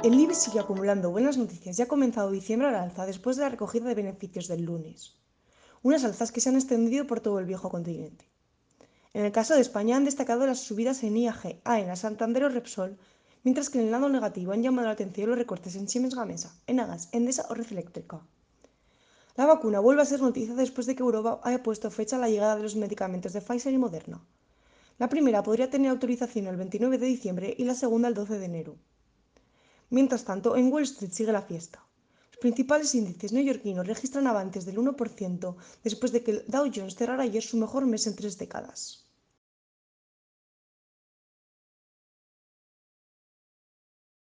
El IBEX sigue acumulando buenas noticias y ha comenzado diciembre la alza después de la recogida de beneficios del lunes, unas alzas que se han extendido por todo el viejo continente. En el caso de España han destacado las subidas en IAG, AENA, Santander o Repsol, mientras que en el lado negativo han llamado la atención los recortes en Siemens Gamesa, Enagas, Endesa o Red Eléctrica. La vacuna vuelve a ser noticia después de que Europa haya puesto fecha a la llegada de los medicamentos de Pfizer y Moderna. La primera podría tener autorización el 29 de diciembre y la segunda el 12 de enero. Mientras tanto, en Wall Street sigue la fiesta. Los principales índices neoyorquinos registran avances del 1% después de que el Dow Jones cerrara ayer su mejor mes en tres décadas.